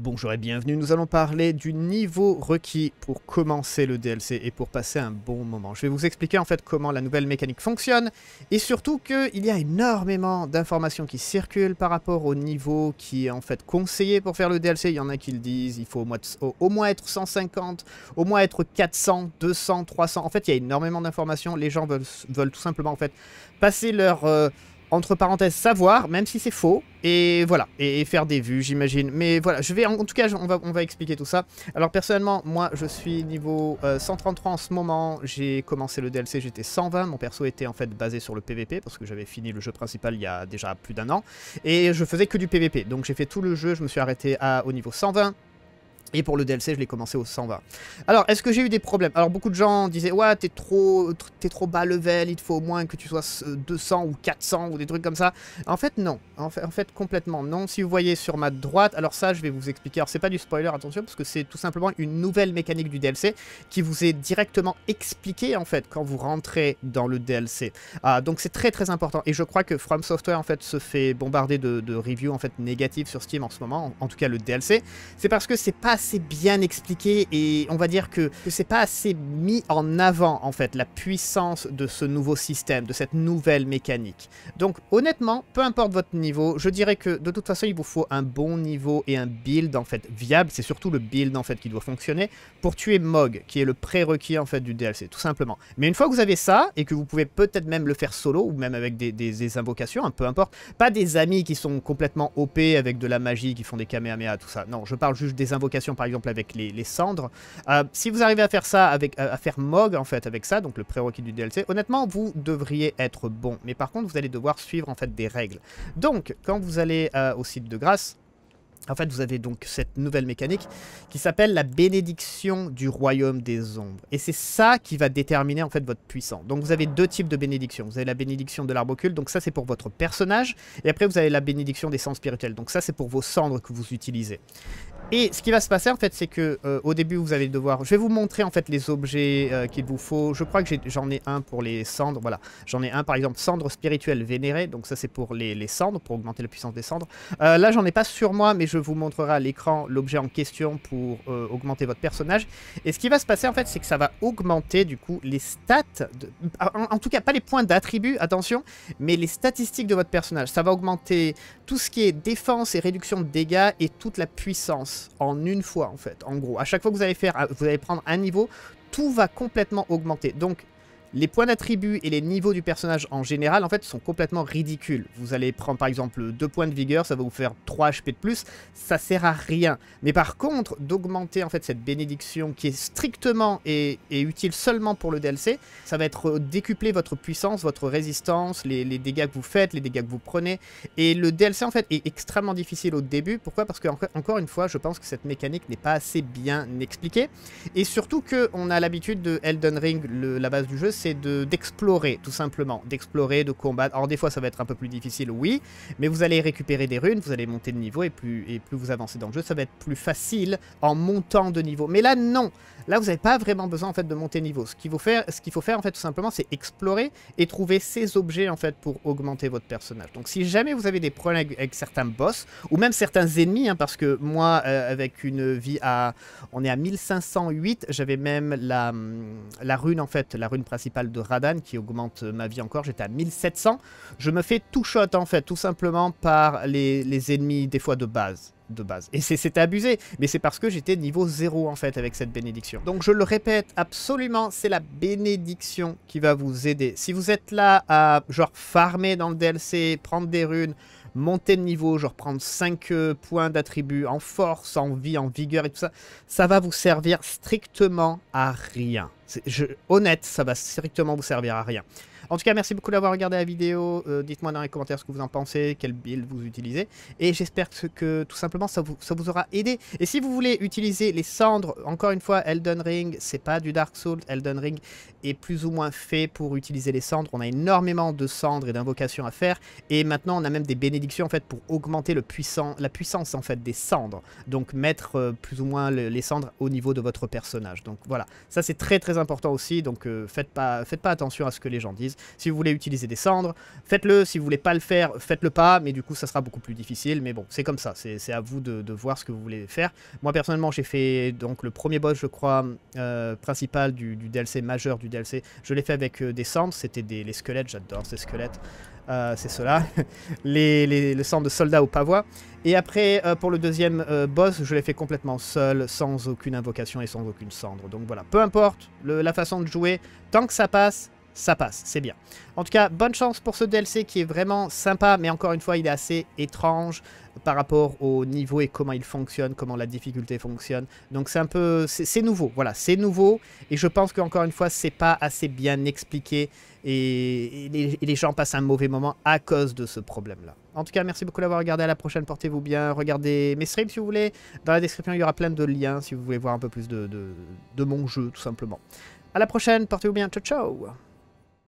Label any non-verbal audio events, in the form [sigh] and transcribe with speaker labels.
Speaker 1: Bonjour et bienvenue, nous allons parler du niveau requis pour commencer le DLC et pour passer un bon moment. Je vais vous expliquer en fait comment la nouvelle mécanique fonctionne et surtout qu'il y a énormément d'informations qui circulent par rapport au niveau qui est en fait conseillé pour faire le DLC. Il y en a qui le disent, il faut au moins, être 150, au moins être 400, 200, 300. En fait, il y a énormément d'informations, les gens veulent, tout simplement en fait passer leur... Euh, entre parenthèses, savoir, même si c'est faux, et voilà, et, faire des vues, j'imagine. Mais voilà, je vais, en, tout cas, on va, on va expliquer tout ça. Alors, personnellement, moi, je suis niveau 133 euh, en ce moment, j'ai commencé le DLC, j'étais 120, mon perso était en fait basé sur le PVP, parce que j'avais fini le jeu principal il y a déjà plus d'un an, et je faisais que du PVP, donc j'ai fait tout le jeu, je me suis arrêté à, au niveau 120, et pour le DLC, je l'ai commencé au 120. Alors, est-ce que j'ai eu des problèmes Alors, beaucoup de gens disaient, ouais, t'es trop, trop bas level, il te faut au moins que tu sois 200 ou 400 ou des trucs comme ça. En fait, non. En fait, en fait complètement non. Si vous voyez sur ma droite, alors ça, je vais vous expliquer. Alors, c'est pas du spoiler, attention, parce que c'est tout simplement une nouvelle mécanique du DLC qui vous est directement expliquée, en fait, quand vous rentrez dans le DLC. Ah, donc, c'est très, très important. Et je crois que From Software, en fait, se fait bombarder de, reviews, en fait, négatives sur Steam en ce moment, en, en tout cas le DLC. C'est parce que c'est pas assez bien expliqué et on va dire que, c'est pas assez mis en avant en fait la puissance de ce nouveau système, de cette nouvelle mécanique. Donc honnêtement, peu importe votre niveau, je dirais que de toute façon il vous faut un bon niveau et un build en fait viable, c'est surtout le build en fait qui doit fonctionner pour tuer Mog qui est le prérequis en fait du DLC tout simplement. Mais une fois que vous avez ça et que vous pouvez peut-être même le faire solo ou même avec des, invocations, un hein, peu importe, pas des amis qui sont complètement OP avec de la magie qui font des kamehameha tout ça. Non, je parle juste des invocations par exemple, avec les, cendres. Euh, si vous arrivez à faire ça, avec, euh, à faire Mog, en fait, avec ça, donc le prérequis du DLC, honnêtement, vous devriez être bon. Mais par contre, vous allez devoir suivre, en fait, des règles. Donc, quand vous allez euh, au site de grâce, en fait, vous avez donc cette nouvelle mécanique qui s'appelle la bénédiction du royaume des ombres. Et c'est ça qui va déterminer en fait votre puissance. Donc vous avez deux types de bénédictions. Vous avez la bénédiction de l'arbre donc ça c'est pour votre personnage. Et après vous avez la bénédiction des sens spirituels, donc ça c'est pour vos cendres que vous utilisez. Et ce qui va se passer en fait, c'est que euh, au début vous allez devoir... Je vais vous montrer en fait les objets euh, qu'il vous faut. Je crois que j'en ai, un pour les cendres, voilà. J'en ai un par exemple cendre spirituelle vénérée, donc ça c'est pour les, cendres, pour augmenter la puissance des cendres. Euh, là j'en ai pas sur moi, mais je vous montrerai à l'écran l'objet en question pour augmenter votre personnage. Et ce qui va se passer en fait, c'est que ça va augmenter du coup les stats, en, en tout cas pas les points d'attribut, attention, mais les statistiques de votre personnage. Ça va augmenter tout ce qui est défense et réduction de dégâts et toute la puissance en une fois en fait, en gros. À chaque fois que vous allez faire, vous allez prendre un niveau, tout va complètement augmenter. Donc les points d'attributs et les niveaux du personnage en général, en fait, sont complètement ridicules. Vous allez prendre par exemple 2 points de vigueur, ça va vous faire 3 HP de plus, ça sert à rien. Mais par contre, d'augmenter en fait cette bénédiction qui est strictement et, utile seulement pour le DLC, ça va être décupler votre puissance, votre résistance, les, dégâts que vous faites, les dégâts que vous prenez. Et le DLC en fait est extrêmement difficile au début. Pourquoi Parce que encore une fois, je pense que cette mécanique n'est pas assez bien expliquée. Et surtout que on a l'habitude de Elden Ring, la base du jeu, c'est d'explorer, tout simplement. D'explorer, de combattre. Alors des fois ça va être un peu plus difficile, oui, mais vous allez récupérer des runes, vous allez monter de niveau, et plus, et plus vous avancez dans le jeu, ça va être plus facile en montant de niveau. Mais là, non Là, vous n'avez pas vraiment besoin en fait de monter de niveau. Ce qu'il faut faire, faut faire en fait tout simplement, c'est explorer et trouver ces objets en fait pour augmenter votre personnage. Donc si jamais vous avez des problèmes avec, certains boss, ou même certains ennemis, hein, parce que moi, euh, avec une vie à... On est à 1508, j'avais même la, la rune en fait, la rune principale de Radan qui augmente euh, ma vie encore. J'étais à 1700. Je me fais tout shot en fait, tout simplement par les, les ennemis des fois de base de base. Et c'est abusé, mais c'est parce que j'étais niveau 0 en fait avec cette bénédiction. Donc je le répète absolument, c'est la bénédiction qui va vous aider. Si vous êtes là à genre farmer dans le DLC, prendre des runes, monter de niveau, genre prendre 5 euh, points d'attribut en force, en vie, en vigueur et tout ça, ça va vous servir strictement à rien. Je, honnête, ça va strictement vous servir à rien. En tout cas, merci beaucoup d'avoir regardé la vidéo. Euh, dites-moi dans les commentaires ce que vous en pensez, quel build vous utilisez. Et j'espère que, tout simplement ça vous, aura aidé. Et si vous voulez utiliser les cendres, encore une fois, Elden Ring, c'est pas du Dark Souls. Elden Ring est plus ou moins fait pour utiliser les cendres. On a énormément de cendres et d'invocations à faire. Et maintenant, on a même des bénédictions en fait pour augmenter la puissance en fait des cendres. Donc mettre euh, plus ou moins les cendres au niveau de votre personnage. Donc voilà, ça c'est très très important aussi. Donc euh, faites pas attention à ce que les gens disent. Si vous voulez utiliser des cendres, faites-le. Si vous voulez pas le faire, faites-le pas. Mais du coup, ça sera beaucoup plus difficile. Mais bon, c'est comme ça. C'est à vous de, voir ce que vous voulez faire. Moi, personnellement, j'ai fait donc le premier boss, je crois, euh, principal du, DLC, majeur du DLC. Je l'ai fait avec euh, des cendres. C'était les squelettes. J'adore ces squelettes. Euh, c'est cela, [laughs] les, les, le de soldats au pavois. Et après, pour le deuxième boss, je l'ai fait complètement seul, sans aucune invocation et sans aucune cendre. Donc voilà, peu importe la façon de jouer, tant que ça passe, ça passe, c'est bien. En tout cas, bonne chance pour ce DLC qui est vraiment sympa, mais encore une fois, il est assez étrange par rapport au niveau et comment il fonctionne, comment la difficulté fonctionne. Donc c'est un peu... c'est nouveau, voilà, c'est nouveau, et je pense qu'encore une fois, c'est pas assez bien expliqué, et, les, gens passent un mauvais moment à cause de ce problème-là. En tout cas, merci beaucoup d'avoir regardé, à la prochaine, portez-vous bien, regardez mes streams si vous voulez, dans la description, il y aura plein de liens si vous voulez voir un peu plus de, de mon jeu, tout simplement. À la prochaine, portez-vous bien, ciao ciao